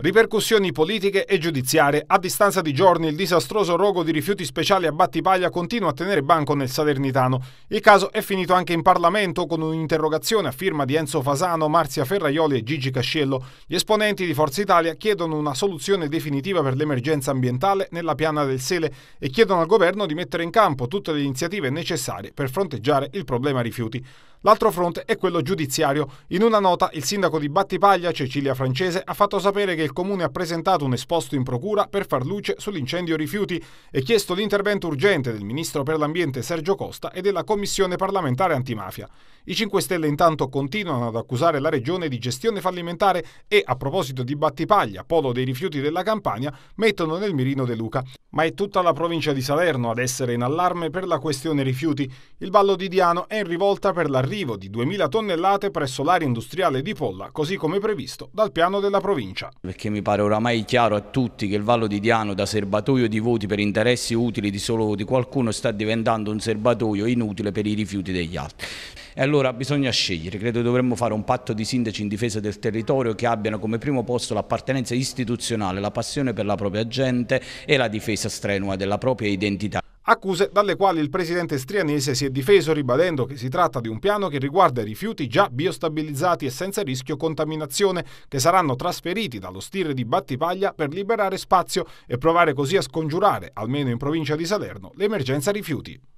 Ripercussioni politiche e giudiziarie. A distanza di giorni il disastroso rogo di rifiuti speciali a Battipaglia continua a tenere banco nel Salernitano. Il caso è finito anche in Parlamento con un'interrogazione a firma di Enzo Fasano, Marzia Ferraioli e Gigi Casciello. Gli esponenti di Forza Italia chiedono una soluzione definitiva per l'emergenza ambientale nella piana del Sele e chiedono al governo di mettere in campo tutte le iniziative necessarie per fronteggiare il problema rifiuti. L'altro fronte è quello giudiziario. In una nota il sindaco di Battipaglia, Cecilia Francese, ha fatto sapere che il comune ha presentato un esposto in procura per far luce sull'incendio rifiuti e chiesto l'intervento urgente del ministro per l'ambiente Sergio Costa e della commissione parlamentare antimafia. I 5 Stelle intanto continuano ad accusare la regione di gestione fallimentare e, a proposito di Battipaglia, polo dei rifiuti della Campania, mettono nel mirino De Luca. Ma è tutta la provincia di Salerno ad essere in allarme per la questione rifiuti. Il ballo di Diano è in rivolta per la arrivo di 2.000 tonnellate presso l'area industriale di Polla, così come previsto dal piano della provincia. Perché mi pare oramai chiaro a tutti che il Vallo di Diano da serbatoio di voti per interessi utili di solo di qualcuno sta diventando un serbatoio inutile per i rifiuti degli altri. E allora bisogna scegliere, credo dovremmo fare un patto di sindaci in difesa del territorio che abbiano come primo posto l'appartenenza istituzionale, la passione per la propria gente e la difesa strenua della propria identità accuse dalle quali il presidente strianese si è difeso ribadendo che si tratta di un piano che riguarda i rifiuti già biostabilizzati e senza rischio contaminazione che saranno trasferiti dallo stile di Battipaglia per liberare spazio e provare così a scongiurare, almeno in provincia di Salerno, l'emergenza rifiuti.